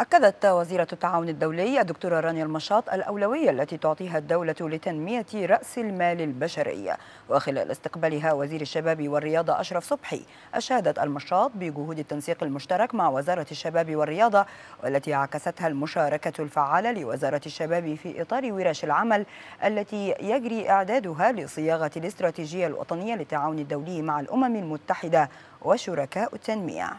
أكدت وزيرة التعاون الدولي الدكتورة رانيا المشاط الأولوية التي تعطيها الدولة لتنمية رأس المال البشري وخلال استقبالها وزير الشباب والرياضة أشرف صبحي أشادت المشاط بجهود التنسيق المشترك مع وزارة الشباب والرياضة والتي عكستها المشاركة الفعالة لوزارة الشباب في إطار ورش العمل التي يجري إعدادها لصياغة الاستراتيجية الوطنية للتعاون الدولي مع الأمم المتحدة وشركاء التنمية